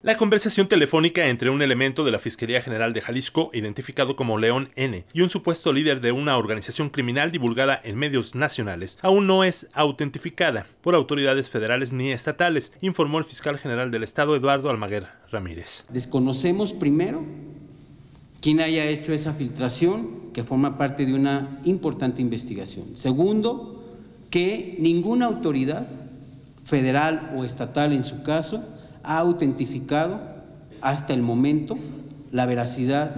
La conversación telefónica entre un elemento de la Fiscalía General de Jalisco, identificado como León N, y un supuesto líder de una organización criminal divulgada en medios nacionales, aún no es autentificada por autoridades federales ni estatales, informó el fiscal general del Estado, Eduardo Almaguer Ramírez. Desconocemos primero quién haya hecho esa filtración, que forma parte de una importante investigación. Segundo, que ninguna autoridad, federal o estatal en su caso, ha autentificado hasta el momento la veracidad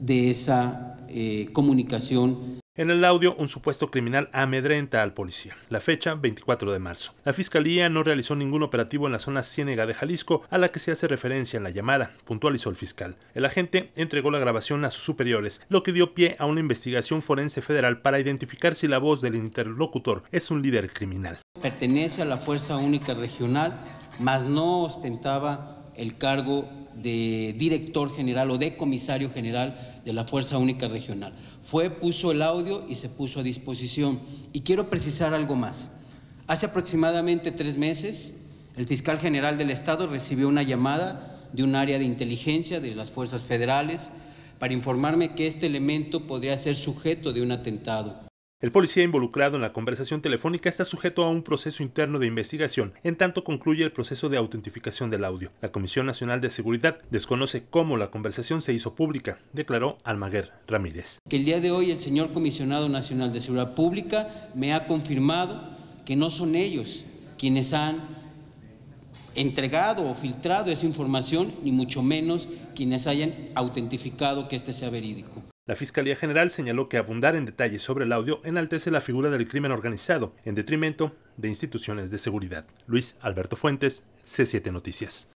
de esa eh, comunicación. En el audio, un supuesto criminal amedrenta al policía. La fecha, 24 de marzo. La fiscalía no realizó ningún operativo en la zona ciénega de Jalisco a la que se hace referencia en la llamada, puntualizó el fiscal. El agente entregó la grabación a sus superiores, lo que dio pie a una investigación forense federal para identificar si la voz del interlocutor es un líder criminal. Pertenece a la Fuerza Única Regional mas no ostentaba el cargo de director general o de comisario general de la Fuerza Única Regional. Fue, puso el audio y se puso a disposición. Y quiero precisar algo más. Hace aproximadamente tres meses, el fiscal general del Estado recibió una llamada de un área de inteligencia de las fuerzas federales para informarme que este elemento podría ser sujeto de un atentado. El policía involucrado en la conversación telefónica está sujeto a un proceso interno de investigación, en tanto concluye el proceso de autentificación del audio. La Comisión Nacional de Seguridad desconoce cómo la conversación se hizo pública, declaró Almaguer Ramírez. Que el día de hoy el señor Comisionado Nacional de Seguridad Pública me ha confirmado que no son ellos quienes han entregado o filtrado esa información, ni mucho menos quienes hayan autentificado que este sea verídico. La Fiscalía General señaló que abundar en detalles sobre el audio enaltece la figura del crimen organizado, en detrimento de instituciones de seguridad. Luis Alberto Fuentes, C7 Noticias.